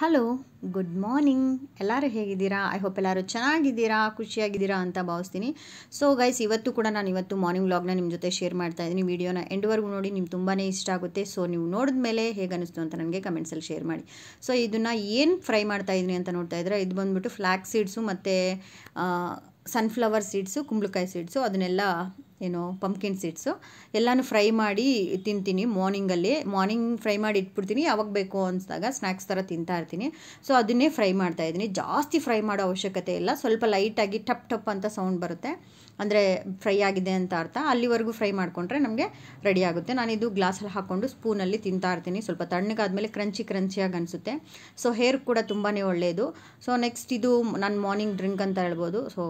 hello good morning ಎಲ್ಲರೂ ಹೇಗಿದ್ದೀರಾ I hope ಎಲ್ಲರೂ ಚೆನ್ನಾಗಿದ್ದೀರಾ ಖುಷಿಯಾಗಿದ್ದೀರಾ ಅಂತ ಭಾವಿಸ್ತೀನಿ ಸೊ ಗೈಸ್ ಇವತ್ತು ಕೂಡ ನಾನು ಇವತ್ತು ಮಾರ್ನಿಂಗ್ ವ್ಲಾಗ್ನ ನಿಮ್ಮ ಜೊತೆ ಶೇರ್ ಮಾಡ್ತಾ ಇದ್ದೀನಿ ವೀಡಿಯೋನ ಎಂಡ್ವರೆಗೂ ನೋಡಿ ನಿಮ್ಗೆ ತುಂಬಾ ಇಷ್ಟ ಆಗುತ್ತೆ ಸೊ ನೀವು ನೋಡಿದ ಮೇಲೆ ಹೇಗೆ ಅಂತ ನನಗೆ ಕಮೆಂಟ್ಸಲ್ಲಿ ಶೇರ್ ಮಾಡಿ ಸೊ ಇದನ್ನು ಏನು ಫ್ರೈ ಮಾಡ್ತಾ ಇದ್ದೀನಿ ಅಂತ ನೋಡ್ತಾ ಇದ್ರೆ ಇದು ಬಂದುಬಿಟ್ಟು ಫ್ಲ್ಯಾಕ್ ಸೀಡ್ಸು ಮತ್ತು ಸನ್ಫ್ಲವರ್ ಸೀಡ್ಸು ಕುಂಬಳಕಾಯಿ ಸೀಡ್ಸು ಅದನ್ನೆಲ್ಲ ಏನು ಪಂಪ್ಕಿನ್ ಸೀಡ್ಸು ಎಲ್ಲಾನು ಫ್ರೈ ಮಾಡಿ ತಿಂತೀನಿ ಮಾರ್ನಿಂಗಲ್ಲಿ ಮಾರ್ನಿಂಗ್ ಫ್ರೈ ಮಾಡಿ ಇಟ್ಬಿಡ್ತೀನಿ ಯಾವಾಗ ಬೇಕು ಅನ್ಸಿದಾಗ ಸ್ನ್ಯಾಕ್ಸ್ ಥರ ತಿಂತಾ ಇರ್ತೀನಿ ಸೊ ಅದನ್ನೇ ಫ್ರೈ ಮಾಡ್ತಾ ಇದ್ದೀನಿ ಜಾಸ್ತಿ ಫ್ರೈ ಮಾಡೋ ಅವಶ್ಯಕತೆ ಇಲ್ಲ ಸ್ವಲ್ಪ ಲೈಟಾಗಿ ಟಪ್ ಟಪ್ ಅಂತ ಸೌಂಡ್ ಬರುತ್ತೆ ಅಂದರೆ ಫ್ರೈ ಆಗಿದೆ ಅಂತ ಅರ್ಥ ಅಲ್ಲಿವರೆಗೂ ಫ್ರೈ ಮಾಡಿಕೊಂಡ್ರೆ ನಮಗೆ ರೆಡಿ ಆಗುತ್ತೆ ನಾನಿದು ಗ್ಲಾಸಲ್ಲಿ ಹಾಕ್ಕೊಂಡು ಸ್ಪೂನಲ್ಲಿ ತಿಂತಾ ಇರ್ತೀನಿ ಸ್ವಲ್ಪ ತಣ್ಣಗಾದಮೇಲೆ ಕ್ರಂಚಿ ಕ್ರಂಚಿಯಾಗಿ ಅನಿಸುತ್ತೆ ಸೊ ಹೇರ್ ಕೂಡ ತುಂಬಾ ಒಳ್ಳೆಯದು ಸೊ ನೆಕ್ಸ್ಟ್ ಇದು ನಾನು ಮಾರ್ನಿಂಗ್ ಡ್ರಿಂಕ್ ಅಂತ ಹೇಳ್ಬೋದು ಸೊ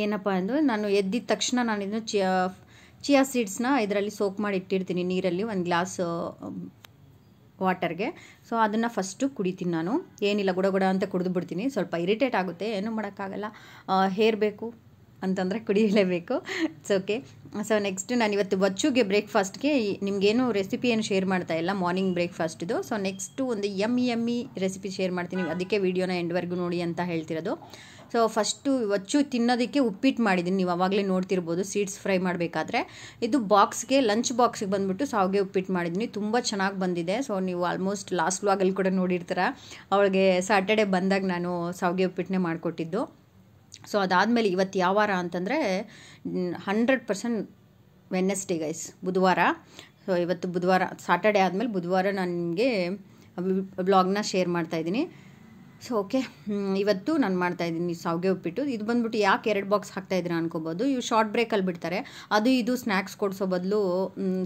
ಏನಪ್ಪ ಅಂದರೆ ನಾನು ಎದ್ದಿದ ತಕ್ಷಣ ನಾನು ಇದನ್ನು ಚಿಯಾ ಚಿಯಾ ಸೀಡ್ಸ್ನ ಇದರಲ್ಲಿ ಸೋಕ್ ಮಾಡಿ ಇಟ್ಟಿರ್ತೀನಿ ನೀರಲ್ಲಿ ಒಂದು ಗ್ಲಾಸ್ ವಾಟರ್ಗೆ ಸೊ ಅದನ್ನು ಫಸ್ಟು ಕುಡಿತೀನಿ ನಾನು ಏನಿಲ್ಲ ಗುಡ ಗುಡ ಅಂತ ಕುಡಿದು ಬಿಡ್ತೀನಿ ಸ್ವಲ್ಪ ಇರಿಟೇಟ್ ಆಗುತ್ತೆ ಏನೂ ಮಾಡೋಕ್ಕಾಗಲ್ಲ ಹೇರ್ ಬೇಕು ಅಂತಂದರೆ ಕುಡಿಯಲೇಬೇಕು ಇಟ್ಸ್ ಓಕೆ ಸೊ ನೆಕ್ಸ್ಟ್ ನಾನು ಇವತ್ತು ಬಚ್ಚುಗೆ ಬ್ರೇಕ್ಫಾಸ್ಟ್ಗೆ ನಿಮಗೇನು ರೆಸಿಪಿ ಏನು ಶೇರ್ ಮಾಡ್ತಾ ಇಲ್ಲ ಮಾರ್ನಿಂಗ್ ಬ್ರೇಕ್ಫಾಸ್ಟಿದು ಸೊ ನೆಕ್ಸ್ಟು ಒಂದು ಎಮ್ ಎಮ್ಮಿ ರೆಸಿಪಿ ಶೇರ್ ಮಾಡ್ತೀನಿ ಅದಕ್ಕೆ ವೀಡಿಯೋನ ಎಂಡ್ವರೆಗೂ ನೋಡಿ ಅಂತ ಹೇಳ್ತಿರೋದು ಸೊ ಫಸ್ಟು ಇವತ್ತು ತಿನ್ನೋದಕ್ಕೆ ಉಪ್ಪಿಟ್ಟು ಮಾಡಿದ್ದೀನಿ ನೀವು ಅವಾಗಲೇ ನೋಡ್ತಿರ್ಬೋದು ಸೀಡ್ಸ್ ಫ್ರೈ ಮಾಡಬೇಕಾದ್ರೆ ಇದು ಬಾಕ್ಸ್ಗೆ ಲಂಚ್ ಬಾಕ್ಸಿಗೆ ಬಂದುಬಿಟ್ಟು ಸಾವಿಗೆ ಉಪ್ಪಿಟ್ಟು ಮಾಡಿದ್ದೀನಿ ತುಂಬ ಚೆನ್ನಾಗಿ ಬಂದಿದೆ ಸೊ ನೀವು ಆಲ್ಮೋಸ್ಟ್ ಲಾಸ್ಟ್ ವ್ಲಾಗಲ್ಲಿ ಕೂಡ ನೋಡಿರ್ತೀರ ಅವಳಿಗೆ ಸ್ಯಾಟರ್ಡೆ ಬಂದಾಗ ನಾನು ಸಾವಿಗೆ ಉಪ್ಪಿಟ್ಟನ್ನೇ ಮಾಡಿಕೊಟ್ಟಿದ್ದು ಸೊ ಅದಾದಮೇಲೆ ಇವತ್ತು ಯಾವಾರ ಅಂತಂದರೆ ಹಂಡ್ರೆಡ್ ಪರ್ಸೆಂಟ್ ವೆನ್ನೆಸ್ಡೆ ಗೈಸ್ ಬುಧವಾರ ಸೊ ಇವತ್ತು ಬುಧವಾರ ಸಾಟರ್ಡೆ ಆದಮೇಲೆ ಬುಧವಾರ ನಾನು ನಿಮಗೆ ಬ್ಲಾಗ್ನ ಶೇರ್ ಮಾಡ್ತಾಯಿದ್ದೀನಿ ಸೊ ಓಕೆ ಇವತ್ತು ನಾನು ಮಾಡ್ತಾ ಮಾಡ್ತಾಯಿದ್ದೀನಿ ಸಾವಿಗೆ ಉಪ್ಪಿಟ್ಟು ಇದು ಬಂದ್ಬಿಟ್ಟು ಯಾಕೆ ಎರಡು ಬಾಕ್ಸ್ ಹಾಕ್ತಾಯಿದ್ದೀರಾ ಅನ್ಕೋಬೋದು ಇವು ಶಾರ್ಟ್ ಬ್ರೇಕಲ್ಲಿ ಬಿಡ್ತಾರೆ ಅದು ಇದು ಸ್ನ್ಯಾಕ್ಸ್ ಕೊಡಿಸೋ ಬದಲು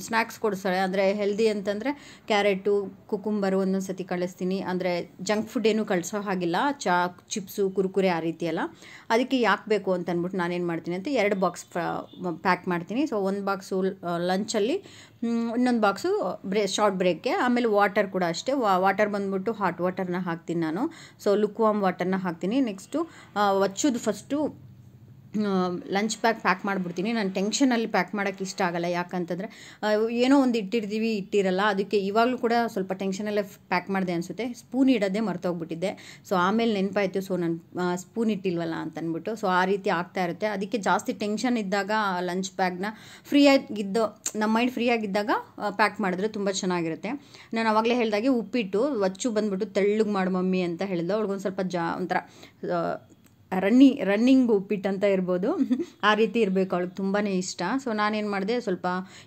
ಸ್ನ್ಯಾಕ್ಸ್ ಕೊಡಿಸ್ತಾರೆ ಅಂದರೆ ಹೆಲ್ದಿ ಅಂತಂದರೆ ಕ್ಯಾರೆಟು ಕುಕುಂಬರು ಒಂದೊಂದು ಸತಿ ಕಳಿಸ್ತೀನಿ ಅಂದರೆ ಜಂಕ್ ಫುಡ್ ಏನೂ ಕಳಿಸೋ ಹಾಗಿಲ್ಲ ಚಾ ಚಿಪ್ಸು ಕುರುಕುರೆ ಆ ರೀತಿ ಅದಕ್ಕೆ ಯಾಕೆ ಬೇಕು ಅಂತ ಅಂದ್ಬಿಟ್ಟು ನಾನೇನು ಮಾಡ್ತೀನಿ ಅಂತ ಎರಡು ಬಾಕ್ಸ್ ಪ್ಯಾಕ್ ಮಾಡ್ತೀನಿ ಸೊ ಒಂದು ಬಾಕ್ಸು ಲಂಚಲ್ಲಿ ಇನ್ನೊಂದು ಬಾಕ್ಸು ಬ್ರೇ ಶಾರ್ಟ್ ಬ್ರೇಕ್ಗೆ ಆಮೇಲೆ ವಾಟರ್ ಕೂಡ ಅಷ್ಟೇ ವಾಟರ್ ಬಂದ್ಬಿಟ್ಟು ಹಾಟ್ ವಾಟರ್ನ ಹಾಕ್ತೀನಿ ನಾನು ಸೊ ಲುಕ್ ವಾಮ್ ವಾಟರ್ನ ಹಾಕ್ತೀನಿ ನೆಕ್ಸ್ಟು ಒಚ್ಚುದು ಫಸ್ಟು ಲಂಚ್ ಬ್ಯಾಗ್ ಪ್ಯಾಕ್ ಮಾಡಿಬಿಡ್ತೀನಿ ನಾನು ಟೆನ್ಷನಲ್ಲಿ ಪ್ಯಾಕ್ ಮಾಡೋಕ್ಕೆ ಇಷ್ಟ ಆಗಲ್ಲ ಯಾಕಂತಂದರೆ ಏನೋ ಒಂದು ಇಟ್ಟಿರ್ತೀವಿ ಇಟ್ಟಿರಲ್ಲ ಅದಕ್ಕೆ ಇವಾಗಲೂ ಕೂಡ ಸ್ವಲ್ಪ ಟೆನ್ಷನಲ್ಲೇ ಪ್ಯಾಕ್ ಮಾಡಿದೆ ಅನಿಸುತ್ತೆ ಸ್ಪೂನ್ ಇಡೋದೇ ಮರ್ತೋಗ್ಬಿಟ್ಟಿದ್ದೆ ಸೊ ಆಮೇಲೆ ನೆನಪಾಯಿತು ಸೊ ನಾನು ಸ್ಪೂನ್ ಇಟ್ಟಿಲ್ವಲ್ಲ ಅಂತ ಅಂದ್ಬಿಟ್ಟು ಸೊ ಆ ರೀತಿ ಆಗ್ತಾ ಇರುತ್ತೆ ಅದಕ್ಕೆ ಜಾಸ್ತಿ ಟೆನ್ಷನ್ ಇದ್ದಾಗ ಲಂಚ್ ಬ್ಯಾಗ್ನ ಆಗಿದ್ದು ನಮ್ಮ ಮೈಂಡ್ ಫ್ರೀ ಆಗಿದ್ದಾಗ ಪ್ಯಾಕ್ ಮಾಡಿದ್ರೆ ತುಂಬ ಚೆನ್ನಾಗಿರುತ್ತೆ ನಾನು ಆವಾಗಲೇ ಹೇಳಿದಾಗೆ ಉಪ್ಪಿಟ್ಟು ಒಚ್ಚು ಬಂದ್ಬಿಟ್ಟು ತೆಳ್ಳಗೆ ಮಾಡು ಮಮ್ಮಿ ಅಂತ ಹೇಳಿದ್ಲು ಅವ್ಳಿಗೊಂದು ಸ್ವಲ್ಪ ಜಾ ಒಂಥರ ರನ್ನಿ ರನ್ನಿಂಗ್ ಉಪ್ಪಿಟ್ಟು ಅಂತ ಇರ್ಬೋದು ಆ ರೀತಿ ಇರಬೇಕು ಅವಳಿಗೆ ತುಂಬಾ ಇಷ್ಟ ಸೊ ನಾನೇನು ಮಾಡಿದೆ ಸ್ವಲ್ಪ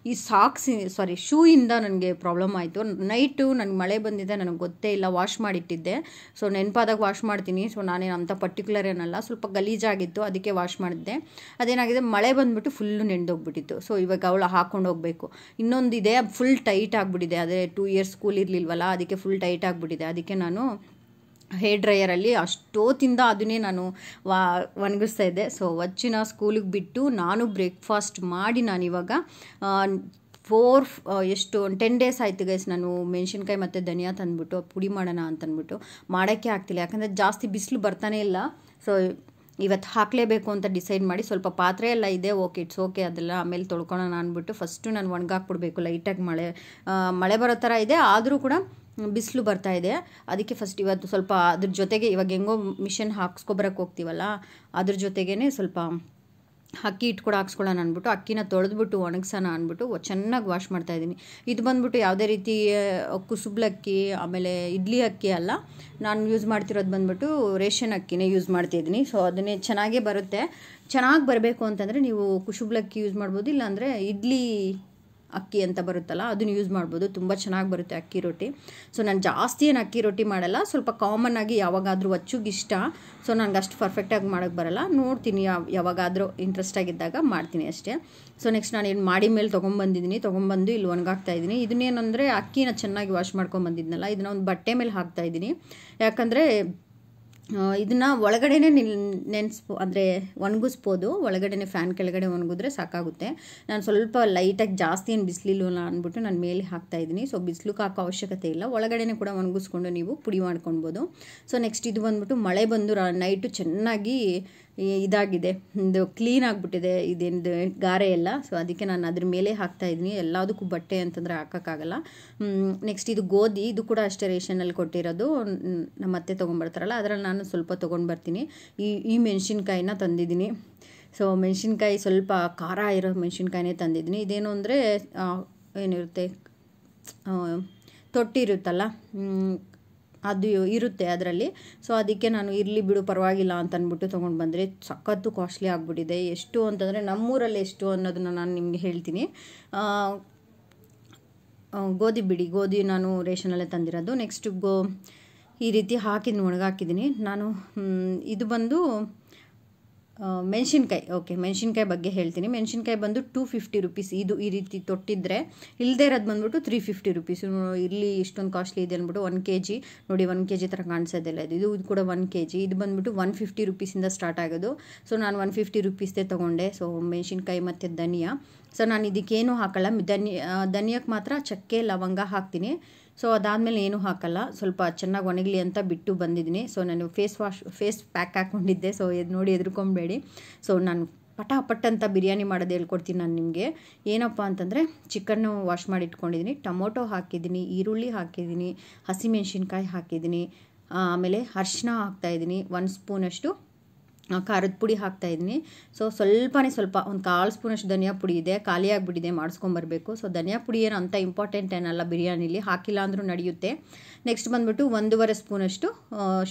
ಈ ಸಾಕ್ಸ್ ಸಾರಿ ಶೂಯಿಂದ ನನಗೆ ಪ್ರಾಬ್ಲಮ್ ಆಯಿತು ನೈಟು ನನಗೆ ಮಳೆ ಬಂದಿದೆ ನನಗೆ ಗೊತ್ತೇ ಇಲ್ಲ ವಾಶ್ ಮಾಡಿಟ್ಟಿದ್ದೆ ಸೊ ನೆನಪಾದಾಗ ವಾಶ್ ಮಾಡ್ತೀನಿ ಸೊ ನಾನೇನು ಅಂಥ ಪರ್ಟಿಕ್ಯುಲರ್ ಏನಲ್ಲ ಸ್ವಲ್ಪ ಗಲೀಜಾಗಿತ್ತು ಅದಕ್ಕೆ ವಾಶ್ ಮಾಡಿದ್ದೆ ಅದೇನಾಗಿದೆ ಮಳೆ ಬಂದುಬಿಟ್ಟು ಫುಲ್ಲು ನೆಂದೋಗ್ಬಿಟ್ಟಿತ್ತು ಸೊ ಇವಾಗ ಅವಳು ಹಾಕೊಂಡು ಹೋಗಬೇಕು ಇನ್ನೊಂದಿದೆ ಫುಲ್ ಟೈಟ್ ಆಗಿಬಿಟ್ಟಿದೆ ಅದೇ ಟೂ ಇಯರ್ಸ್ ಸ್ಕೂಲ್ ಇರಲಿಲ್ವಲ್ಲ ಅದಕ್ಕೆ ಫುಲ್ ಟೈಟ್ ಆಗಿಬಿಟ್ಟಿದೆ ಅದಕ್ಕೆ ನಾನು ಹೇರ್ ಡ್ರೈಯರಲ್ಲಿ ತಿಂದ ಅದನ್ನೇ ನಾನು ವಾ ಒಣಗಿಸ್ತಾ ಇದ್ದೆ ಸೊ ವಚ್ಚಿನ ಸ್ಕೂಲಿಗೆ ಬಿಟ್ಟು ನಾನು ಬ್ರೇಕ್ಫಾಸ್ಟ್ ಮಾಡಿ ನಾನು ಇವಾಗ ಫೋರ್ ಎಷ್ಟು ಒಂದು ಟೆನ್ ಡೇಸ್ ಆಯಿತು ಗೈಸ್ ನಾನು ಮೆಣಸಿನ್ಕಾಯಿ ಮತ್ತು ಧನಿಯಾ ತಂದ್ಬಿಟ್ಟು ಪುಡಿ ಮಾಡೋಣ ಅಂತಂದ್ಬಿಟ್ಟು ಮಾಡೋಕ್ಕೆ ಆಗ್ತಿಲ್ಲ ಯಾಕಂದರೆ ಜಾಸ್ತಿ ಬಿಸಿಲು ಬರ್ತಾನೆ ಇಲ್ಲ ಸೊ ಇವತ್ತು ಹಾಕಲೇಬೇಕು ಅಂತ ಡಿಸೈಡ್ ಮಾಡಿ ಸ್ವಲ್ಪ ಪಾತ್ರೆ ಎಲ್ಲ ಇದೆ ಓಕೆ ಇಟ್ಸ್ ಓಕೆ ಅದೆಲ್ಲ ಆಮೇಲೆ ತೊಳ್ಕೊಳ್ಳೋಣ ಅಂದ್ಬಿಟ್ಟು ಫಸ್ಟು ನಾನು ಒಣಗಾಕ್ಬಿಡ್ಬೇಕು ಲೈಟಾಗಿ ಮಳೆ ಮಳೆ ಬರೋ ಥರ ಇದೆ ಆದರೂ ಕೂಡ ಬಿಸಿಲು ಬರ್ತಾ ಇದೆ ಅದಕ್ಕೆ ಫಸ್ಟ್ ಇವತ್ತು ಸ್ವಲ್ಪ ಅದ್ರ ಜೊತೆಗೆ ಇವಾಗ ಹೆಂಗೋ ಮಿಷನ್ ಹಾಕ್ಸ್ಕೊಬರಕ್ಕೆ ಹೋಗ್ತೀವಲ್ಲ ಅದ್ರ ಜೊತೆಗೇ ಸ್ವಲ್ಪ ಅಕ್ಕಿ ಇಟ್ಕೊಡು ಹಾಕ್ಸ್ಕೊಳ್ಳೋಣ ಅಂದ್ಬಿಟ್ಟು ಅಕ್ಕಿನ ತೊಳೆದ್ಬಿಟ್ಟು ಒಣಗಿಸೋಣ ಅಂದ್ಬಿಟ್ಟು ಚೆನ್ನಾಗಿ ವಾಶ್ ಮಾಡ್ತಾಯಿದ್ದೀನಿ ಇದು ಬಂದ್ಬಿಟ್ಟು ಯಾವುದೇ ರೀತಿ ಕುಸುಬ್ಲಕ್ಕಿ ಆಮೇಲೆ ಇಡ್ಲಿ ಅಕ್ಕಿ ಅಲ್ಲ ನಾನು ಯೂಸ್ ಮಾಡ್ತಿರೋದು ಬಂದ್ಬಿಟ್ಟು ರೇಷನ್ ಅಕ್ಕಿನೇ ಯೂಸ್ ಮಾಡ್ತಿದ್ದೀನಿ ಸೊ ಅದನ್ನೇ ಚೆನ್ನಾಗೇ ಬರುತ್ತೆ ಚೆನ್ನಾಗಿ ಬರಬೇಕು ಅಂತಂದರೆ ನೀವು ಕುಸುಬ್ಲಕ್ಕಿ ಯೂಸ್ ಮಾಡ್ಬೋದು ಇಲ್ಲಾಂದರೆ ಇಡ್ಲಿ ಅಕ್ಕಿ ಅಂತ ಬರುತ್ತಲ್ಲ ಅದನ್ನು ಯೂಸ್ ಮಾಡ್ಬೋದು ತುಂಬ ಚೆನ್ನಾಗಿ ಬರುತ್ತೆ ಅಕ್ಕಿ ರೊಟ್ಟಿ ಸೊ ನಾನು ಜಾಸ್ತಿ ಏನು ಅಕ್ಕಿ ರೊಟ್ಟಿ ಮಾಡಲ್ಲ ಸ್ವಲ್ಪ ಕಾಮನ್ ಆಗಿ ಯಾವಾಗಾದರೂ ಇಷ್ಟ ಸೊ ನನಗೆ ಅಷ್ಟು ಪರ್ಫೆಕ್ಟಾಗಿ ಮಾಡೋಕ್ಕೆ ಬರಲ್ಲ ನೋಡ್ತೀನಿ ಯಾವಾಗಾದರೂ ಇಂಟ್ರೆಸ್ಟ್ ಆಗಿದ್ದಾಗ ಮಾಡ್ತೀನಿ ಅಷ್ಟೇ ಸೊ ನೆಕ್ಸ್ಟ್ ನಾನು ಏನು ಮಾಡಿ ಮೇಲೆ ತೊಗೊಂಬಂದಿದ್ದೀನಿ ತೊಗೊಂಬಂದು ಇಲ್ಲಿ ಒಣಗಾಕ್ತಾ ಇದ್ದೀನಿ ಇದನ್ನೇನಂದರೆ ಅಕ್ಕಿನ ಚೆನ್ನಾಗಿ ವಾಶ್ ಮಾಡ್ಕೊಂಬಂದಿದ್ನಲ್ಲ ಇದನ್ನ ಒಂದು ಬಟ್ಟೆ ಮೇಲೆ ಹಾಕ್ತಾ ಇದ್ದೀನಿ ಯಾಕಂದರೆ ಇದನ್ನು ಒಳಗಡೆನೇ ನಿಲ್ ನೆನೆಸ್ಬೋ ಅಂದರೆ ಒಣಗಿಸ್ಬೋದು ಒಳಗಡೆ ಫ್ಯಾನ್ ಕೆಳಗಡೆ ಒಣಗಿದ್ರೆ ಸಾಕಾಗುತ್ತೆ ನಾನು ಸ್ವಲ್ಪ ಲೈಟಾಗಿ ಜಾಸ್ತಿ ಏನು ಬಿಸಿಲಿಲ್ಲ ಅಂದ್ಬಿಟ್ಟು ನಾನು ಮೇಲೆ ಹಾಕ್ತಾ ಇದ್ದೀನಿ ಸೊ ಬಿಸಿಲು ಹಾಕೋ ಅವಶ್ಯಕತೆ ಇಲ್ಲ ಒಳಗಡೆ ಕೂಡ ಒಣಗಿಸ್ಕೊಂಡು ನೀವು ಪುಡಿ ಮಾಡ್ಕೊಳ್ಬೋದು ಸೊ ನೆಕ್ಸ್ಟ್ ಇದು ಬಂದ್ಬಿಟ್ಟು ಮಳೆ ಬಂದು ನೈಟು ಚೆನ್ನಾಗಿ ಇದಾಗಿದೆ ಇದು ಕ್ಲೀನ್ ಆಗಿಬಿಟ್ಟಿದೆ ಇದೇನು ಗಾರೆ ಎಲ್ಲ ಸೊ ಅದಕ್ಕೆ ನಾನು ಅದ್ರ ಮೇಲೆ ಹಾಕ್ತಾ ಇದ್ದೀನಿ ಎಲ್ಲದಕ್ಕೂ ಬಟ್ಟೆ ಅಂತಂದರೆ ಹಾಕೋಕ್ಕಾಗಲ್ಲ ನೆಕ್ಸ್ಟ್ ಇದು ಗೋಧಿ ಇದು ಕೂಡ ಅಷ್ಟೇ ರೇಷನಲ್ಲಿ ಕೊಟ್ಟಿರೋದು ನಮ್ಮ ಅತ್ತೆ ತೊಗೊಂಡ್ಬರ್ತಾರಲ್ಲ ಅದರಲ್ಲಿ ನಾನು ಸ್ವಲ್ಪ ತೊಗೊಂಡು ಬರ್ತೀನಿ ಈ ಈ ಮೆಣಸಿನ್ಕಾಯಿನ ತಂದಿದ್ದೀನಿ ಸೊ ಮೆಣಸಿನ್ಕಾಯಿ ಸ್ವಲ್ಪ ಖಾರ ಇರೋ ಮೆಣಸಿನ್ಕಾಯಿನೇ ತಂದಿದ್ದೀನಿ ಇದೇನು ಅಂದರೆ ಏನಿರುತ್ತೆ ತೊಟ್ಟಿರುತ್ತಲ್ಲ ಅದು ಇರುತ್ತೆ ಅದರಲ್ಲಿ ಸೊ ಅದಕ್ಕೆ ನಾನು ಇರಲಿ ಬಿಡು ಪರವಾಗಿಲ್ಲ ಅಂತ ಅಂದ್ಬಿಟ್ಟು ತೊಗೊಂಡು ಬಂದರೆ ಸಖತ್ತು ಕಾಸ್ಟ್ಲಿ ಆಗಿಬಿಟ್ಟಿದೆ ಎಷ್ಟು ಅಂತಂದರೆ ನಮ್ಮೂರಲ್ಲಿ ಎಷ್ಟು ಅನ್ನೋದನ್ನು ನಾನು ನಿಮಗೆ ಹೇಳ್ತೀನಿ ಗೋಧಿ ಬಿಡಿ ಗೋಧಿ ನಾನು ರೇಷನಲ್ಲೇ ತಂದಿರೋದು ನೆಕ್ಸ್ಟ್ ಗೋ ಈ ರೀತಿ ಹಾಕಿ ಒಣಗಾಕಿದ್ದೀನಿ ನಾನು ಇದು ಬಂದು ಮೆಣಸಿನ್ಕಾಯಿ ಓಕೆ ಮೆಣಸಿನ್ಕಾಯಿ ಬಗ್ಗೆ ಹೇಳ್ತೀನಿ ಮೆಣಸಿನ್ಕಾಯಿ ಬಂದು ಟೂ ಫಿಫ್ಟಿ ರುಪೀಸ್ ಇದು ಈ ರೀತಿ ತೊಟ್ಟಿದ್ರೆ ಇಲ್ಲದೇ ಇರೋದು ಬಂದ್ಬಿಟ್ಟು ತ್ರೀ ಫಿಫ್ಟಿ ರುಪೀಸ್ ಇಲ್ಲಿ ಇಷ್ಟೊಂದು ಕಾಸ್ಟ್ಲಿ ಇದೆ ಅಂದ್ಬಿಟ್ಟು ಒನ್ ಕೆ ಜಿ ನೋಡಿ ಒನ್ ಕೆ ಜಿ ಥರ ಕಾಣಿಸೋದಿಲ್ಲ ಇದು ಇದು ಕೂಡ ಒನ್ ಕೆ ಜಿ ಇದು ಬಂದ್ಬಿಟ್ಟು ಒನ್ ಫಿಫ್ಟಿ ರುಪೀಸಿಂದ ಸ್ಟಾರ್ಟ್ ಆಗೋದು ಸೊ ನಾನು ಒನ್ ಫಿಫ್ಟಿ ರುಪೀಸ್ದೇ ತೊಗೊಂಡೆ ಸೊ ಮೆಣಸಿನ್ಕಾಯಿ ಮತ್ತು ಧನಿಯಾ ಸೊ ನಾನು ಇದಕ್ಕೇನು ಹಾಕಲ್ಲ ಧನಿಯಾ ಧನಿಯಕ್ಕೆ ಮಾತ್ರ ಚಕ್ಕೆ ಲವಂಗ ಹಾಕ್ತೀನಿ ಸೊ ಅದಾದಮೇಲೆ ಏನೂ ಹಾಕಲ್ಲ ಸ್ವಲ್ಪ ಚೆನ್ನಾಗಿ ಒಣಗಲಿ ಅಂತ ಬಿಟ್ಟು ಬಂದಿದ್ದೀನಿ ಸೊ ನಾನು ಫೇಸ್ ವಾಶ್ ಫೇಸ್ ಪ್ಯಾಕ್ ಹಾಕ್ಕೊಂಡಿದ್ದೆ ಸೊ ಇದು ನೋಡಿ ಎದ್ಕೊಂಬೇಡಿ ಸೊ ನಾನು ಪಟಾಪಟ್ ಅಂತ ಬಿರಿಯಾನಿ ಮಾಡೋದು ಹೇಳ್ಕೊಡ್ತೀನಿ ನಾನು ನಿಮಗೆ ಏನಪ್ಪ ಅಂತಂದರೆ ಚಿಕನ್ನು ವಾಶ್ ಮಾಡಿ ಇಟ್ಕೊಂಡಿದ್ದೀನಿ ಟೊಮೊಟೊ ಹಾಕಿದ್ದೀನಿ ಈರುಳ್ಳಿ ಹಾಕಿದ್ದೀನಿ ಹಸಿಮೆಣ್ಸಿನ್ಕಾಯಿ ಹಾಕಿದ್ದೀನಿ ಆಮೇಲೆ ಅರ್ಶಿನ ಹಾಕ್ತಾಯಿದ್ದೀನಿ ಒಂದು ಸ್ಪೂನಷ್ಟು ಖಾರದ ಪುಡಿ ಹಾಕ್ತಾಯಿದ್ದೀನಿ ಸೊ ಸ್ವಲ್ಪನೇ ಸ್ವಲ್ಪ ಒಂದು ಕಾಲು ಸ್ಪೂನಷ್ಟು ಧನಿಯಾ ಪುಡಿ ಇದೆ ಖಾಲಿಯಾಗಿಬಿಟ್ಟಿದೆ ಆಗಿಬಿಟ್ಟಿದೆ ಮಾಡಿಸ್ಕೊಂಬರ್ಬೇಕು ಸೊ ಧನಿಯಾ ಪುಡಿ ಏನು ಅಂತ ಇಂಪಾರ್ಟೆಂಟ್ ಏನಲ್ಲ ಬಿರಿಯಾನಿಲಿ ಹಾಕಿಲ್ಲ ಅಂದರೂ ನಡೆಯುತ್ತೆ ನೆಕ್ಸ್ಟ್ ಬಂದುಬಿಟ್ಟು ಒಂದೂವರೆ ಸ್ಪೂನಷ್ಟು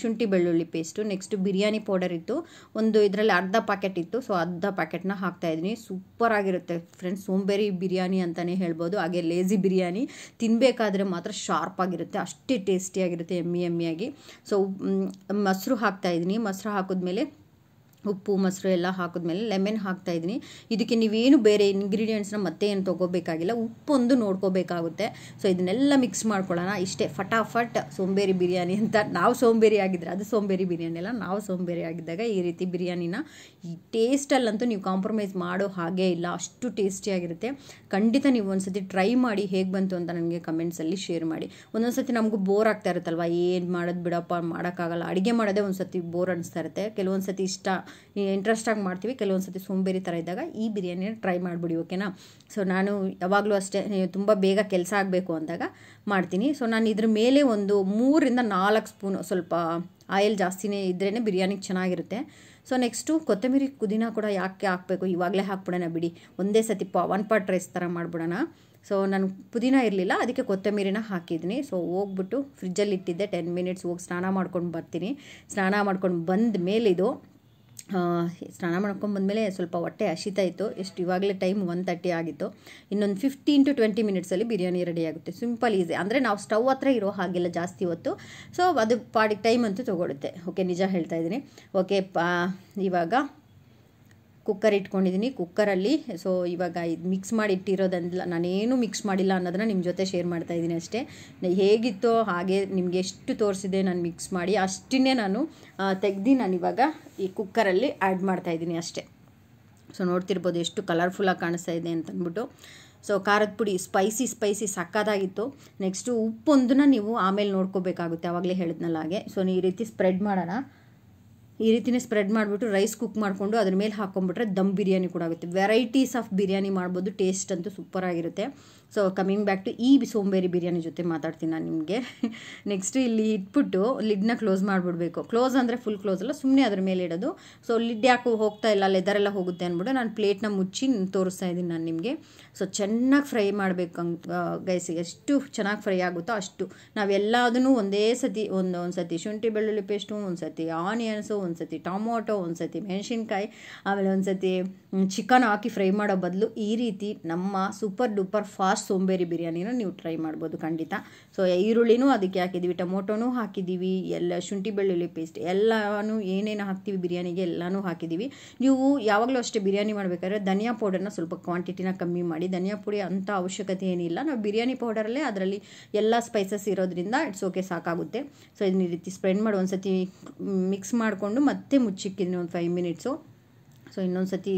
ಶುಂಠಿ ಬೆಳ್ಳುಳ್ಳಿ ಪೇಸ್ಟು ನೆಕ್ಸ್ಟ್ ಬಿರಿಯಾನಿ ಪೌಡರ್ ಇತ್ತು ಒಂದು ಇದರಲ್ಲಿ ಅರ್ಧ ಪ್ಯಾಕೆಟ್ ಇತ್ತು ಸೊ ಅರ್ಧ ಪ್ಯಾಕೆಟ್ನ ಇದ್ದೀನಿ ಸೂಪರ್ ಆಗಿರುತ್ತೆ ಫ್ರೆಂಡ್ಸ್ ಸೋಂಬೇರಿ ಬಿರಿಯಾನಿ ಅಂತಲೇ ಹೇಳ್ಬೋದು ಹಾಗೆ ಲೇಜಿ ಬಿರಿಯಾನಿ ತಿನ್ನಬೇಕಾದ್ರೆ ಮಾತ್ರ ಶಾರ್ಪ್ ಆಗಿರುತ್ತೆ ಅಷ್ಟೇ ಟೇಸ್ಟಿಯಾಗಿರುತ್ತೆ ಎಮ್ಮಿ ಎಮ್ಮಿಯಾಗಿ ಸೊ ಮೊಸರು ಇದ್ದೀನಿ ಮೊಸರು ಹಾಕಿದ್ಮೇಲೆ ಉಪ್ಪು ಮೊಸರು ಎಲ್ಲ ಹಾಕಿದ್ಮೇಲೆ ಲೆಮನ್ ಹಾಕ್ತಾಯಿದ್ದೀನಿ ಇದಕ್ಕೆ ನೀವೇನು ಬೇರೆ ಇಂಗ್ರೀಡಿಯೆಂಟ್ಸ್ನ ಮತ್ತೆ ಏನು ತೊಗೋಬೇಕಾಗಿಲ್ಲ ಉಪ್ಪೊಂದು ನೋಡ್ಕೋಬೇಕಾಗುತ್ತೆ ಸೊ ಇದನ್ನೆಲ್ಲ ಮಿಕ್ಸ್ ಮಾಡ್ಕೊಳ್ಳೋಣ ಇಷ್ಟೇ ಫಟಾಫಟ್ ಸೋಂಬೇರಿ ಬಿರಿಯಾನಿ ಅಂತ ನಾವು ಸೋಂಬೇರಿ ಆಗಿದ್ರೆ ಅದು ಸೋಂಬೇರಿ ಬಿರಿಯಾನಿ ಅಲ್ಲ ನಾವು ಸೋಂಬೇರಿ ಆಗಿದ್ದಾಗ ಈ ರೀತಿ ಬಿರಿಯಾನಿನ ಈ ಟೇಸ್ಟಲ್ಲಂತೂ ನೀವು ಕಾಂಪ್ರಮೈಸ್ ಮಾಡೋ ಹಾಗೇ ಇಲ್ಲ ಅಷ್ಟು ಟೇಸ್ಟಿಯಾಗಿರುತ್ತೆ ಖಂಡಿತ ನೀವು ಒಂದ್ಸತಿ ಟ್ರೈ ಮಾಡಿ ಹೇಗೆ ಬಂತು ಅಂತ ನನಗೆ ಕಮೆಂಟ್ಸಲ್ಲಿ ಶೇರ್ ಮಾಡಿ ಒಂದೊಂದು ಸತಿ ನಮಗೂ ಬೋರ್ ಆಗ್ತಾ ಇರುತ್ತಲ್ವ ಏನು ಮಾಡೋದು ಬಿಡಪ್ಪ ಮಾಡೋಕ್ಕಾಗಲ್ಲ ಅಡುಗೆ ಮಾಡೋದೇ ಒಂದು ಸತಿ ಬೋರ್ ಅನಿಸ್ತಾ ಇರುತ್ತೆ ಕೆಲವೊಂದು ಸತಿ ಇಷ್ಟ ಇಂಟ್ರೆಸ್ಟಾಗಿ ಮಾಡ್ತೀವಿ ಕೆಲವೊಂದು ಸತಿ ಸೋಂಬೇರಿ ಥರ ಇದ್ದಾಗ ಈ ಬಿರಿಯಾನಿನ ಟ್ರೈ ಮಾಡಿಬಿಡಿ ಓಕೆನಾ ಸೊ ನಾನು ಯಾವಾಗಲೂ ಅಷ್ಟೇ ತುಂಬ ಬೇಗ ಕೆಲಸ ಆಗಬೇಕು ಅಂದಾಗ ಮಾಡ್ತೀನಿ ಸೊ ನಾನು ಇದ್ರ ಮೇಲೆ ಒಂದು ಮೂರಿಂದ ನಾಲ್ಕು ಸ್ಪೂನ್ ಸ್ವಲ್ಪ ಆಯಿಲ್ ಜಾಸ್ತಿನೇ ಇದ್ರೇ ಬಿರಿಯಾನಿಗೆ ಚೆನ್ನಾಗಿರುತ್ತೆ ಸೊ ನೆಕ್ಸ್ಟು ಕೊತ್ತಂಬರಿ ಪುದೀನ ಕೂಡ ಯಾಕೆ ಹಾಕಬೇಕು ಇವಾಗಲೇ ಹಾಕ್ಬಿಡೋಣ ಬಿಡಿ ಒಂದೇ ಸತಿ ಪ ಒನ್ ಪಾಟ್ ರೈಸ್ ಥರ ಮಾಡಿಬಿಡೋಣ ಸೊ ನಾನು ಪುದೀನ ಇರಲಿಲ್ಲ ಅದಕ್ಕೆ ಕೊತ್ತಂಬರಿನ ಹಾಕಿದ್ದೀನಿ ಸೊ ಹೋಗ್ಬಿಟ್ಟು ಫ್ರಿಜ್ಜಲ್ಲಿ ಇಟ್ಟಿದ್ದೆ ಟೆನ್ ಮಿನಿಟ್ಸ್ ಹೋಗಿ ಸ್ನಾನ ಮಾಡ್ಕೊಂಡು ಬರ್ತೀನಿ ಸ್ನಾನ ಮಾಡ್ಕೊಂಡು ಬಂದ ಮೇಲಿದು ಸ್ನಾನ ಮಾಡ್ಕೊಂಡು ಸ್ವಲ್ಪ ಹೊಟ್ಟೆ ಹಸಿತ ಇತ್ತು ಎಷ್ಟು ಇವಾಗಲೇ ಟೈಮ್ ಒನ್ ತರ್ಟಿ ಆಗಿತ್ತು ಇನ್ನೊಂದು ಫಿಫ್ಟೀನ್ ಟು ಟ್ವೆಂಟಿ ಮಿನಿಟ್ಸಲ್ಲಿ ಬಿರಿಯಾನಿ ರೆಡಿ ಆಗುತ್ತೆ ಸಿಂಪಲ್ ಈಸಿ ಅಂದರೆ ನಾವು ಸ್ಟವ್ ಹತ್ರ ಇರೋ ಹಾಗೆಲ್ಲ ಜಾಸ್ತಿ ಹೊತ್ತು ಸೊ ಅದು ಪಾಡಿಗೆ ಟೈಮ್ ಅಂತೂ ತೊಗೊಳುತ್ತೆ ಓಕೆ ನಿಜ ಹೇಳ್ತಾ ಇದ್ದೀನಿ ಓಕೆ ಪಾ ಇವಾಗ ಕುಕ್ಕರ್ ಇಟ್ಕೊಂಡಿದ್ದೀನಿ ಕುಕ್ಕರಲ್ಲಿ ಸೊ ಇವಾಗ ಇದು ಮಿಕ್ಸ್ ಮಾಡಿ ಇಟ್ಟಿರೋದಂದಿಲ್ಲ ನಾನೇನು ಮಿಕ್ಸ್ ಮಾಡಿಲ್ಲ ಅನ್ನೋದನ್ನ ನಿಮ್ಮ ಜೊತೆ ಶೇರ್ ಮಾಡ್ತಾ ಇದ್ದೀನಿ ಅಷ್ಟೇ ಹೇಗಿತ್ತೋ ಹಾಗೆ ನಿಮಗೆ ಎಷ್ಟು ತೋರಿಸಿದೆ ನಾನು ಮಿಕ್ಸ್ ಮಾಡಿ ಅಷ್ಟನ್ನೇ ನಾನು ತೆಗ್ದು ಇವಾಗ ಈ ಕುಕ್ಕರಲ್ಲಿ ಆ್ಯಡ್ ಮಾಡ್ತಾಯಿದ್ದೀನಿ ಅಷ್ಟೇ ಸೊ ನೋಡ್ತಿರ್ಬೋದು ಎಷ್ಟು ಕಲರ್ಫುಲ್ಲಾಗಿ ಕಾಣಿಸ್ತಾ ಇದೆ ಅಂತಂದ್ಬಿಟ್ಟು ಸೊ ಖಾರದ ಪುಡಿ ಸ್ಪೈಸಿ ಸ್ಪೈಸಿ ಸಕ್ಕದಾಗಿತ್ತು ನೆಕ್ಸ್ಟು ಉಪ್ಪೊಂದನ್ನ ನೀವು ಆಮೇಲೆ ನೋಡ್ಕೋಬೇಕಾಗುತ್ತೆ ಆವಾಗಲೇ ಹೇಳಿದ್ನಲ್ಲ ಹಾಗೆ ಸೊ ಈ ರೀತಿ ಸ್ಪ್ರೆಡ್ ಮಾಡೋಣ ಈ ರೀತಿನೇ ಸ್ಪ್ರೆಡ್ ಮಾಡಿಬಿಟ್ಟು ರೈಸ್ ಕುಕ್ ಮಾಡಿಕೊಂಡು ಅದ್ರ ಮೇಲೆ ಹಾಕ್ಕೊಂಬಿಟ್ರೆ ದಮ್ ಬಿರಿಯಾನಿ ಕೂಡ ಆಗುತ್ತೆ ವೆರೈಟೀಸ್ ಆಫ್ ಬಿರಿಯಾನಿ ಮಾಡ್ಬೋದು ಟೇಸ್ಟ್ ಅಂತೂ ಸೂಪರಾಗಿರುತ್ತೆ ಸೊ ಕಮಿಂಗ್ ಬ್ಯಾಕ್ ಟು ಈ ಸೋಂಬೇರಿ ಬಿರಿಯಾನಿ ಜೊತೆ ಮಾತಾಡ್ತೀನಿ ನಾನು ನಿಮಗೆ ನೆಕ್ಸ್ಟ್ ಇಲ್ಲಿ ಇಟ್ಬಿಟ್ಟು ಲಿಡ್ನ ಕ್ಲೋಸ್ ಮಾಡಿಬಿಡ್ಬೇಕು ಕ್ಲೋಸ್ ಅಂದರೆ ಫುಲ್ ಕ್ಲೋಸ್ ಅಲ್ಲ ಸುಮ್ಮನೆ ಅದ್ರ ಮೇಲೆ ಇಡೋದು ಸೊ ಲಿಡ್ ಯಾಕೆ ಹೋಗ್ತಾ ಇಲ್ಲ ಲೆದರ್ ಹೋಗುತ್ತೆ ಅಂದ್ಬಿಟ್ಟು ನಾನು ಪ್ಲೇಟ್ನ ಮುಚ್ಚಿ ತೋರಿಸ್ತಾ ಇದ್ದೀನಿ ನಾನು ನಿಮಗೆ ಸೊ ಚೆನ್ನಾಗಿ ಫ್ರೈ ಮಾಡಬೇಕು ಗೈಸಿಗೆ ಎಷ್ಟು ಚೆನ್ನಾಗಿ ಫ್ರೈ ಆಗುತ್ತೋ ಅಷ್ಟು ನಾವೆಲ್ಲದನ್ನು ಒಂದೇ ಸತಿ ಒಂದು ಒಂದು ಸತಿ ಶುಂಠಿ ಬೆಳ್ಳುಳ್ಳಿ ಪೇಸ್ಟು ಒಂದು ಸತಿ ಆನಿಯನ್ಸು ಒಂದು ಸತಿ ಟೊಮೊಟೊ ಒಂದು ಸತಿ ಮೆಣಸಿನ್ಕಾಯಿ ಆಮೇಲೆ ಒಂದು ಸತಿ ಚಿಕನ್ ಹಾಕಿ ಫ್ರೈ ಮಾಡೋ ಬದಲು ಈ ರೀತಿ ನಮ್ಮ ಸೂಪರ್ ಡೂಪರ್ ಫಾಸ್ಟ್ ಸೋಂಬೇರಿ ಬಿರಿಯಾನಿನ ನೀವು ಟ್ರೈ ಮಾಡ್ಬೋದು ಖಂಡಿತ ಸೊ ಈರುಳ್ಳಿನೂ ಅದಕ್ಕೆ ಹಾಕಿದ್ದೀವಿ ಟೊಮೊಟೊನೂ ಹಾಕಿದ್ದೀವಿ ಎಲ್ಲ ಶುಂಠಿ ಬೆಳ್ಳುಳ್ಳಿ ಪೇಸ್ಟ್ ಎಲ್ಲನೂ ಏನೇನು ಹಾಕ್ತೀವಿ ಬಿರಿಯಾನಿಗೆ ಎಲ್ಲನೂ ಹಾಕಿದ್ದೀವಿ ನೀವು ಯಾವಾಗಲೂ ಅಷ್ಟೇ ಬಿರಿಯಾನಿ ಮಾಡಬೇಕಾದ್ರೆ ಧನಿಯಾ ಪೌಡರ್ನ ಸ್ವಲ್ಪ ಕ್ವಾಂಟಿಟಿನ ಕಮ್ಮಿ ಮಾಡಿ ಧನಿಯಾ ಪುಡಿ ಅಂಥ ಅವಶ್ಯಕತೆ ಏನಿಲ್ಲ ನಾವು ಬಿರಿಯಾನಿ ಪೌಡರಲ್ಲೇ ಅದರಲ್ಲಿ ಎಲ್ಲ ಸ್ಪೈಸಸ್ ಇರೋದ್ರಿಂದ ಇಟ್ಸ್ ಓಕೆ ಸಾಕಾಗುತ್ತೆ ಸೊ ಇದನ್ನ ಈ ರೀತಿ ಸ್ಪ್ರೆಡ್ ಮಾಡಿ ಒಂದು ಸತಿ ಮಿಕ್ಸ್ ಮಾಡಿಕೊಂಡು ಮತ್ತೆ ಮುಚ್ಚಿಕ್ಕಿನ ಒಂದು ಫೈವ್ ಮಿನಿಟ್ಸು ಸೊ ಇನ್ನೊಂದು ಸತಿ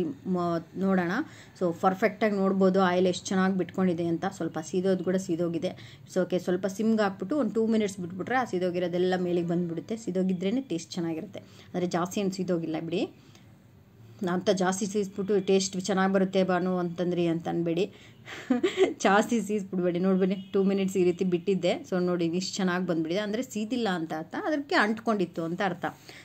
ನೋಡೋಣ ಸೊ ಪರ್ಫೆಕ್ಟಾಗಿ ನೋಡ್ಬೋದು ಆಯಿಲ್ ಎಷ್ಟು ಚೆನ್ನಾಗಿ ಬಿಟ್ಕೊಂಡಿದೆ ಅಂತ ಸ್ವಲ್ಪ ಸೀದೋದು ಕೂಡ ಸೀದೋಗಿದೆ ಸೊ ಓಕೆ ಸ್ವಲ್ಪ ಸಿಮ್ಗೆ ಹಾಕ್ಬಿಟ್ಟು ಒಂದು ಟೂ ಮಿನಿಟ್ಸ್ ಬಿಟ್ಬಿಟ್ರೆ ಆ ಸೀದೋಗಿರೋದೆಲ್ಲ ಮೇಲಿಗೆ ಬಂದುಬಿಡುತ್ತೆ ಸೀದೋಗಿದ್ರೇ ಟೇಸ್ಟ್ ಚೆನ್ನಾಗಿರುತ್ತೆ ಆದರೆ ಜಾಸ್ತಿ ಏನು ಸೀದೋಗಿಲ್ಲ ಬಿಡಿ ಅಂತ ಜಾಸ್ತಿ ಸೀಸ್ಬಿಟ್ಟು ಟೇಸ್ಟ್ ಚೆನ್ನಾಗಿ ಬರುತ್ತೆ ಬಾನು ಅಂತಂದ್ರಿ ಅಂತ ಅನ್ಬೇಡಿ ಜಾಸ್ತಿ ಸೀಸ್ಬಿಡ್ಬೇಡಿ ನೋಡ್ಬೇಡಿ ಟೂ ಮಿನಿಟ್ಸ್ ಈ ರೀತಿ ಬಿಟ್ಟಿದ್ದೆ ಸೊ ನೋಡಿ ಇಷ್ಟು ಚೆನ್ನಾಗಿ ಬಂದುಬಿಟ್ಟಿದೆ ಅಂದರೆ ಸೀದಿಲ್ಲ ಅಂತ ಅರ್ಥ ಅದಕ್ಕೆ ಅಂಟ್ಕೊಂಡಿತ್ತು ಅಂತ ಅರ್ಥ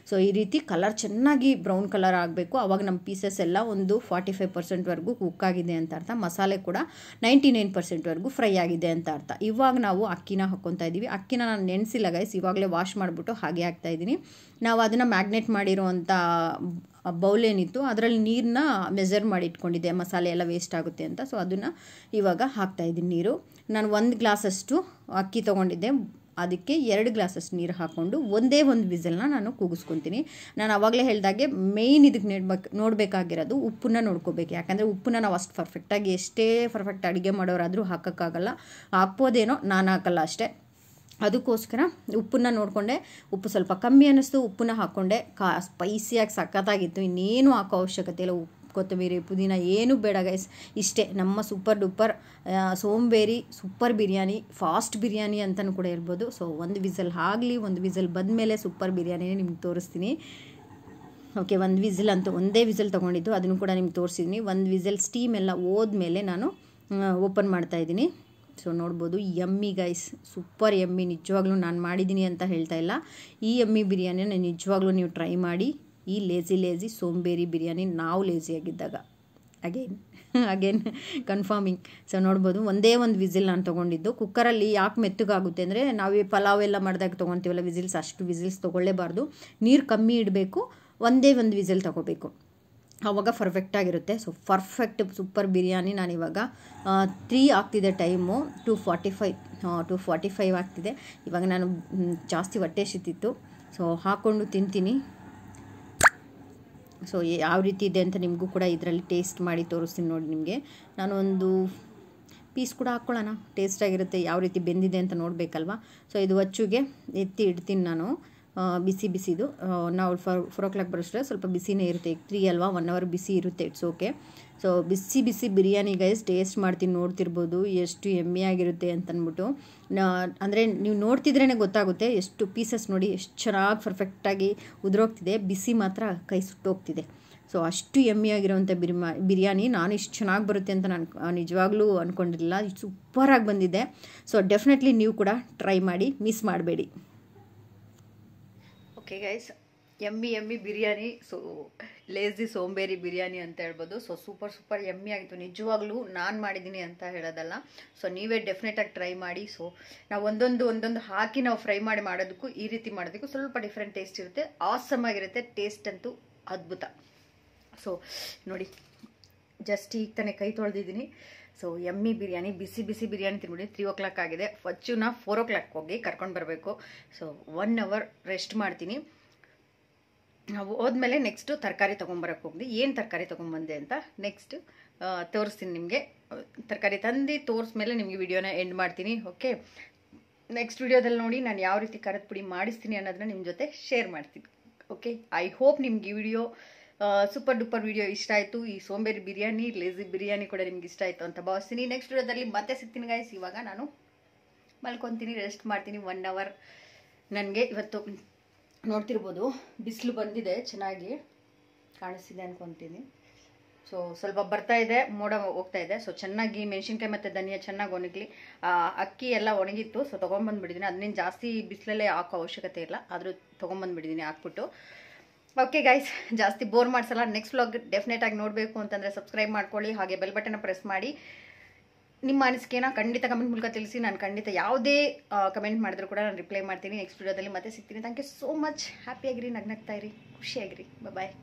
ಸೊ ಈ ರೀತಿ ಕಲರ್ ಚೆನ್ನಾಗಿ ಬ್ರೌನ್ ಕಲರ್ ಆಗಬೇಕು ಆವಾಗ ನಮ್ಮ ಪೀಸಸ್ ಎಲ್ಲ ಒಂದು ಫಾರ್ಟಿ ಫೈವ್ ಪರ್ಸೆಂಟ್ವರೆಗೂ ಕುಕ್ ಆಗಿದೆ ಅಂತ ಅರ್ಥ ಮಸಾಲೆ ಕೂಡ ನೈಂಟಿ ನೈನ್ ಪರ್ಸೆಂಟ್ವರೆಗೂ ಫ್ರೈ ಆಗಿದೆ ಅಂತ ಅರ್ಥ ಇವಾಗ ನಾವು ಅಕ್ಕಿನ ಹಾಕ್ಕೊತಾ ಇದ್ದೀವಿ ಅಕ್ಕಿನ ನಾನು ನೆನೆಸಿಲ್ಲ ಗೈಸ್ ಇವಾಗಲೇ ವಾಶ್ ಮಾಡಿಬಿಟ್ಟು ಹಾಗೆ ಹಾಕ್ತಾ ಇದ್ದೀನಿ ನಾವು ಅದನ್ನು ಮ್ಯಾಗ್ನೆಟ್ ಮಾಡಿರುವಂಥ ಬೌಲ್ ಏನಿತ್ತು ಅದರಲ್ಲಿ ನೀರನ್ನ ಮೆಜರ್ ಮಾಡಿ ಇಟ್ಕೊಂಡಿದ್ದೆ ಮಸಾಲೆ ಎಲ್ಲ ವೇಸ್ಟ್ ಆಗುತ್ತೆ ಅಂತ ಸೊ ಅದನ್ನು ಇವಾಗ ಹಾಕ್ತಾಯಿದ್ದೀನಿ ನೀರು ನಾನು ಒಂದು ಗ್ಲಾಸಷ್ಟು ಅಕ್ಕಿ ತೊಗೊಂಡಿದ್ದೆ ಅದಕ್ಕೆ ಎರಡು ಗ್ಲಾಸಷ್ಟು ನೀರು ಹಾಕ್ಕೊಂಡು ಒಂದೇ ಒಂದು ವಿಸಲ್ನ ನಾನು ಕೂಗಿಸ್ಕೊತೀನಿ ನಾನು ಆವಾಗಲೇ ಹೇಳ್ದಾಗೆ ಮೇಯ್ನ್ ಇದಕ್ಕೆ ನೆಡ್ಬೇಕು ನೋಡಬೇಕಾಗಿರೋದು ಉಪ್ಪನ್ನ ನೋಡ್ಕೋಬೇಕು ಯಾಕಂದರೆ ಉಪ್ಪನ್ನ ನಾವು ಅಷ್ಟು ಪರ್ಫೆಕ್ಟಾಗಿ ಎಷ್ಟೇ ಪರ್ಫೆಕ್ಟ್ ಅಡುಗೆ ಮಾಡೋರಾದರೂ ಹಾಕೋಕ್ಕಾಗಲ್ಲ ಹಾಕ್ಬೋದೇನೋ ನಾನು ಹಾಕಲ್ಲ ಅಷ್ಟೇ ಅದಕ್ಕೋಸ್ಕರ ಉಪ್ಪನ್ನ ನೋಡಿಕೊಂಡೆ ಉಪ್ಪು ಸ್ವಲ್ಪ ಕಮ್ಮಿ ಅನ್ನಿಸ್ತು ಉಪ್ಪನ್ನ ಹಾಕ್ಕೊಂಡೆ ಕಾ ಸ್ಪೈಸಿಯಾಗಿ ಸಖತ್ತಾಗಿತ್ತು ಇನ್ನೇನು ಹಾಕೋ ಅವಶ್ಯಕತೆ ಇಲ್ಲ ಉಪ್ಪು ಕೊತ್ತಂಬರಿ ಪುದೀನ ಏನೂ ಬೇಡ ಗೈಸ್ ಇಷ್ಟೇ ನಮ್ಮ ಸೂಪರ್ ಡೂಪರ್ ಸೋಂಬೇರಿ ಸೂಪರ್ ಬಿರಿಯಾನಿ ಫಾಸ್ಟ್ ಬಿರಿಯಾನಿ ಅಂತಲೂ ಕೂಡ ಇರ್ಬೋದು ಸೊ ಒಂದು ವಿಸಲ್ ಆಗಲಿ ಒಂದು ವಿಸಲ್ ಬಂದ ಮೇಲೆ ಸೂಪರ್ ಬಿರಿಯಾನಿನೇ ನಿಮ್ಗೆ ತೋರಿಸ್ತೀನಿ ಓಕೆ ಒಂದು ವಿಸಲ್ ಅಂತೂ ಒಂದೇ ವಿಸಲ್ ತೊಗೊಂಡಿದ್ದು ಅದನ್ನು ಕೂಡ ನಿಮ್ಗೆ ತೋರಿಸಿದ್ದೀನಿ ಒಂದು ವಿಸಲ್ ಸ್ಟೀಮ್ ಎಲ್ಲ ಹೋದ್ಮೇಲೆ ನಾನು ಓಪನ್ ಮಾಡ್ತಾಯಿದ್ದೀನಿ ಸೊ ನೋಡ್ಬೋದು ಯಮ್ಮಿ ಗೈಸ್ ಸೂಪರ್ ಎಮ್ಮಿ ನಿಜವಾಗ್ಲೂ ನಾನು ಮಾಡಿದ್ದೀನಿ ಅಂತ ಹೇಳ್ತಾ ಇಲ್ಲ ಈ ಎಮ್ಮಿ ಬಿರಿಯಾನಿನ ನಿಜವಾಗ್ಲೂ ನೀವು ಟ್ರೈ ಮಾಡಿ ಈ ಲೇಜಿ ಲೇಜಿ ಸೋಂಬೇರಿ ಬಿರಿಯಾನಿ ನಾವು ಲೇಜಿಯಾಗಿದ್ದಾಗ ಅಗೇನ್ ಅಗೇನ್ ಕನ್ಫರ್ಮಿಂಗ್ ಸೊ ನೋಡ್ಬೋದು ಒಂದೇ ಒಂದು ವಿಸಿಲ್ ನಾನು ತೊಗೊಂಡಿದ್ದು ಕುಕ್ಕರಲ್ಲಿ ಯಾಕೆ ಮೆತ್ತಗಾಗುತ್ತೆ ಅಂದರೆ ನಾವು ಪಲಾವ್ ಎಲ್ಲ ಮಾಡಿದಾಗ ತೊಗೊತೀವಲ್ಲ ವಿಸಿಲ್ಸ್ ಅಷ್ಟು ವಿಸಿಲ್ಸ್ ತೊಗೊಳ್ಳೇಬಾರ್ದು ನೀರು ಕಮ್ಮಿ ಇಡಬೇಕು ಒಂದೇ ಒಂದು ವಿಸಿಲ್ ತೊಗೋಬೇಕು ಆವಾಗ ಫರ್ಫೆಕ್ಟಾಗಿರುತ್ತೆ ಸೊ ಪರ್ಫೆಕ್ಟ್ ಸೂಪರ್ ಬಿರಿಯಾನಿ ನಾನಿವಾಗ ತ್ರೀ ಆಗ್ತಿದೆ time two forty five two forty five ಆಗ್ತಿದೆ ಇವಾಗ ನಾನು ಜಾಸ್ತಿ ಹೊಟ್ಟೆ ಸಿತ್ತಿತ್ತು ಸೊ ಹಾಕ್ಕೊಂಡು ತಿಂತೀನಿ ಸೊ ಯಾವ ರೀತಿ ಇದೆ ಅಂತ ನಿಮಗೂ ಕೂಡ ಇದರಲ್ಲಿ ಟೇಸ್ಟ್ ಮಾಡಿ ತೋರಿಸ್ತೀನಿ ನೋಡಿ ನಿಮಗೆ ನಾನು ಒಂದು ಪೀಸ್ ಕೂಡ ಹಾಕ್ಕೊಳ್ಳೋಣ ಟೇಸ್ಟಾಗಿರುತ್ತೆ ಯಾವ ರೀತಿ ಬೆಂದಿದೆ ಅಂತ ನೋಡಬೇಕಲ್ವ ಸೊ ಇದು ಅಚ್ಚುಗೆ ಎತ್ತಿ ಇಡ್ತೀನಿ ನಾನು ಬಿಸಿ ಬಿಸಿದು ನಾವು ಫೋರ್ ಫೋರ್ ಓ ಕ್ಲಾಕ್ ಬರೋಷ್ಟ್ರೆ ಸ್ವಲ್ಪ ಬಿಸಿನೇ ಇರುತ್ತೆ ಈಗ ತ್ರೀ ಅಲ್ವಾ ಒನ್ ಅವರ್ ಬಿಸಿ ಇರುತ್ತೆ ಇಟ್ಸ್ ಓಕೆ ಸೊ ಬಿಸಿ ಬಿಸಿ ಬಿರಿಯಾನಿ ಗೈಸ್ ಟೇಸ್ಟ್ ಮಾಡ್ತೀನಿ ನೋಡ್ತಿರ್ಬೋದು ಎಷ್ಟು ಅಂತ ಅಂತನ್ಬಿಟ್ಟು ಅಂದರೆ ನೀವು ನೋಡ್ತಿದ್ರೇ ಗೊತ್ತಾಗುತ್ತೆ ಎಷ್ಟು ಪೀಸಸ್ ನೋಡಿ ಎಷ್ಟು ಚೆನ್ನಾಗಿ ಪರ್ಫೆಕ್ಟಾಗಿ ಉದುರೋಗ್ತಿದೆ ಬಿಸಿ ಮಾತ್ರ ಕೈ ಸುಟ್ಟೋಗ್ತಿದೆ ಸೊ ಅಷ್ಟು ಎಮ್ಮಿಯಾಗಿರೋವಂಥ ಬಿರಿಮಾ ಬಿರಿಯಾನಿ ನಾನು ಇಷ್ಟು ಚೆನ್ನಾಗಿ ಬರುತ್ತೆ ಅಂತ ನಾನು ನಿಜವಾಗ್ಲೂ ಅಂದ್ಕೊಂಡಿರಲಿಲ್ಲ ಸೂಪರಾಗಿ ಬಂದಿದೆ ಸೊ ಡೆಫಿನೆಟ್ಲಿ ನೀವು ಕೂಡ ಟ್ರೈ ಮಾಡಿ ಮಿಸ್ ಮಾಡಬೇಡಿ ಓಕೆ ಗೈಸ್ ಎಮ್ಮಿ ಎಮ್ಮಿ ಬಿರಿಯಾನಿ ಸೊ ಲೇಸಿ ಸೋಂಬೇರಿ ಬಿರಿಯಾನಿ ಅಂತ ಹೇಳ್ಬೋದು ಸೊ ಸೂಪರ್ ಸೂಪರ್ ಎಮ್ಮಿ ಆಗಿತ್ತು ನಿಜವಾಗ್ಲೂ ನಾನು ಮಾಡಿದ್ದೀನಿ ಅಂತ ಹೇಳೋದಲ್ಲ ಸೊ ನೀವೇ ಡೆಫಿನೆಟಾಗಿ ಟ್ರೈ ಮಾಡಿ ಸೊ ನಾವು ಒಂದೊಂದು ಒಂದೊಂದು ಹಾಕಿ ನಾವು ಫ್ರೈ ಮಾಡಿ ಮಾಡೋದಕ್ಕೂ ಈ ರೀತಿ ಮಾಡೋದಕ್ಕೂ ಸ್ವಲ್ಪ ಡಿಫ್ರೆಂಟ್ ಟೇಸ್ಟ್ ಇರುತ್ತೆ ಆಸಮ್ ಆಗಿರುತ್ತೆ ಟೇಸ್ಟ್ ಅಂತೂ ಅದ್ಭುತ ಸೊ ನೋಡಿ ಜಸ್ಟ್ ಈಗ ತಾನೇ ಕೈ ತೊಳೆದಿದ್ದೀನಿ ಸೊ ಎಮ್ಮಿ ಬಿರಿಯಾನಿ ಬಿಸಿ ಬಿಸಿ ಬಿರಿಯಾನಿ ತಿನ್ಬಿಡಿ ತ್ರೀ ಓ ಕ್ಲಾಕ್ ಆಗಿದೆ ಫಚ್ಚುನ ಫೋರ್ ಓ ಕ್ಲಾಕ್ ಹೋಗಿ ಕರ್ಕೊಂಡು ಬರಬೇಕು ಸೊ ಒನ್ ಅವರ್ ರೆಸ್ಟ್ ಮಾಡ್ತೀನಿ ನಾವು ಹೋದ್ಮೇಲೆ ನೆಕ್ಸ್ಟು ತರಕಾರಿ ತೊಗೊಂಬರಕ್ಕೆ ಹೋಗಿದ್ವಿ ಏನು ತರಕಾರಿ ತೊಗೊಂಬಂದೆ ಅಂತ ನೆಕ್ಸ್ಟ್ ತೋರಿಸ್ತೀನಿ ನಿಮಗೆ ತರಕಾರಿ ತಂದು ತೋರಿಸ್ಮೇಲೆ ನಿಮಗೆ ವಿಡಿಯೋನ ಎಂಡ್ ಮಾಡ್ತೀನಿ ಓಕೆ ನೆಕ್ಸ್ಟ್ ವಿಡಿಯೋದಲ್ಲಿ ನೋಡಿ ನಾನು ಯಾವ ರೀತಿ ಖಾರದ ಪುಡಿ ಮಾಡಿಸ್ತೀನಿ ಅನ್ನೋದನ್ನ ನಿಮ್ಮ ಜೊತೆ ಶೇರ್ ಮಾಡ್ತೀನಿ ಓಕೆ ಐ ಹೋಪ್ ನಿಮ್ಗೆ ಈ ವಿಡಿಯೋ ಸೂಪರ್ ಡೂಪರ್ ವಿಡಿಯೋ ಇಷ್ಟ ಆಯಿತು ಈ ಸೋಂಬೇರಿ ಬಿರಿಯಾನಿ ಲೇಸಿ ಬಿರಿಯಾನಿ ಕೂಡ ನಿಮ್ಗೆ ಇಷ್ಟ ಆಯಿತು ಅಂತ ಭಾವಿಸ್ತೀನಿ ನೆಕ್ಸ್ಟ್ ವಿಡಿಯೋದಲ್ಲಿ ಮತ್ತೆ ಸಿಗ್ತೀನಿ ಗಾಯಸ್ ಇವಾಗ ನಾನು ಮಲ್ಕೊತೀನಿ ರೆಸ್ಟ್ ಮಾಡ್ತೀನಿ ಒನ್ ಅವರ್ ನನಗೆ ಇವತ್ತು ನೋಡ್ತಿರ್ಬೋದು ಬಿಸಿಲು ಬಂದಿದೆ ಚೆನ್ನಾಗಿ ಕಾಣಿಸ್ತಿದೆ ಅನ್ಕೊತೀನಿ ಸೊ ಸ್ವಲ್ಪ ಬರ್ತಾ ಇದೆ ಮೋಡ ಹೋಗ್ತಾ ಇದೆ ಸೊ ಚೆನ್ನಾಗಿ ಮೆಣಸಿನ್ಕಾಯಿ ಮತ್ತು ಧನಿಯಾ ಚೆನ್ನಾಗಿ ಒಣಗಲಿ ಅಕ್ಕಿ ಎಲ್ಲ ಒಣಗಿತ್ತು ಸೊ ತೊಗೊಂಬಂದುಬಿಟ್ಟಿದ್ದೀನಿ ಅದನ್ನೇನು ಜಾಸ್ತಿ ಬಿಸಿಲಲ್ಲೇ ಹಾಕೋ ಅವಶ್ಯಕತೆ ಇಲ್ಲ ಆದರೂ ತೊಗೊಂಬಂದುಬಿಟ್ಟಿದ್ದೀನಿ ಹಾಕ್ಬಿಟ್ಟು ಓಕೆ ಗೈಸ್ ಜಾಸ್ತಿ ಬೋರ್ ಮಾಡಿಸಲ್ಲ ನೆಕ್ಸ್ಟ್ ವ್ಲಾಗ್ ಡೆಫಿನೆಟ್ ಆಗಿ ನೋಡಬೇಕು ಅಂತಂದರೆ ಸಬ್ಸ್ಕ್ರೈಬ್ ಮಾಡ್ಕೊಳ್ಳಿ ಹಾಗೆ ಬೆಲ್ ಬಟನ್ನ ಪ್ರೆಸ್ ಮಾಡಿ ನಿಮ್ಮ ಅನಿಸಿಕೆನ ಖಂಡಿತ ಕಮೆಂಟ್ ಮೂಲಕ ತಿಳಿಸಿ ನಾನು ಖಂಡಿತ ಯಾವುದೇ ಕಮೆಂಟ್ ಮಾಡಿದ್ರು ಕೂಡ ನಾನು ರಿಪ್ಲೈ ಮಾಡ್ತೀನಿ ನೆಕ್ಸ್ಟ್ ವೀಡಿಯೋದಲ್ಲಿ ಮತ್ತೆ ಸಿಗ್ತೀನಿ ಥ್ಯಾಂಕ್ ಯು ಸೋ ಮಚ್ ಹ್ಯಾಪಿಯಾಗಿರಿ ನಗ್ನಗ್ತಾ ಇರಿ ಖುಷಿಯಾಗಿರಿ ಬಾಯ್